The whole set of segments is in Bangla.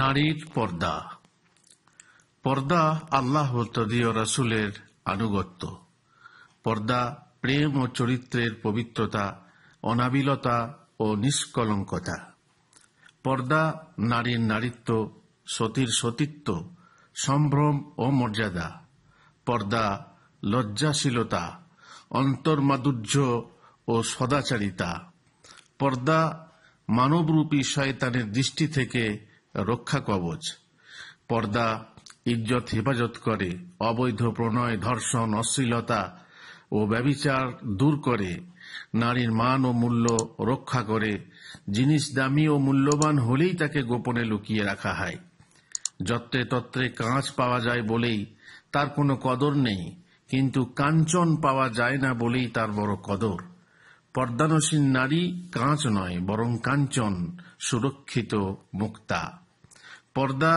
নারীর পর্দা পর্দা আল্লাহ তদীয় রাসুলের আনুগত্য পর্দা প্রেম ও চরিত্রের পবিত্রতা অনাবিলতা ও নিষ্কলঙ্কতা পর্দা নারীর নারীত্ব সতীর সতীত্ব সম্ভ্রম ও মর্যাদা পর্দা লজ্জাশীলতা অন্তর্মাধুর্য ও সদাচারিতা পর্দা মানবরূপী শয়তানের দৃষ্টি থেকে রক্ষা কবচ পর্দা ইজ্জত হেফাজত করে অবৈধ প্রণয় ধর্ষণ অশ্লীলতা ও ব্যবিচার দূর করে নারীর মান ও মূল্য রক্ষা করে জিনিস দামি ও মূল্যবান হলেই তাকে গোপনে লুকিয়ে রাখা হয় যত্রে তত্রে কাঁচ পাওয়া যায় বলেই তার কোনো কদর নেই কিন্তু কাঞ্চন পাওয়া যায় না বলেই তার বড় কদর পর্দানসীন নারী কাঁচ নয় বরং কাঞ্চন সুরক্ষিত মুক্তা পর্দা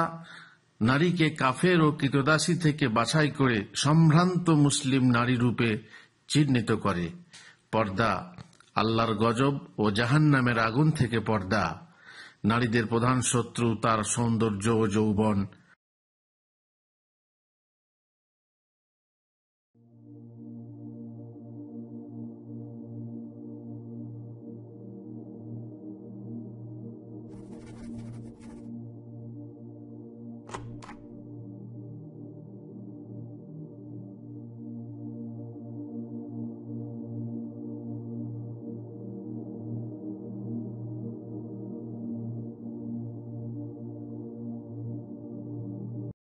নারীকে কাফের ও কৃতদাসী থেকে বাছাই করে সম্ভ্রান্ত মুসলিম নারী রূপে চিহ্নিত করে পর্দা আল্লাহর গজব ও জাহান নামের আগুন থেকে পর্দা নারীদের প্রধান শত্রু তার সৌন্দর্য ও যৌবন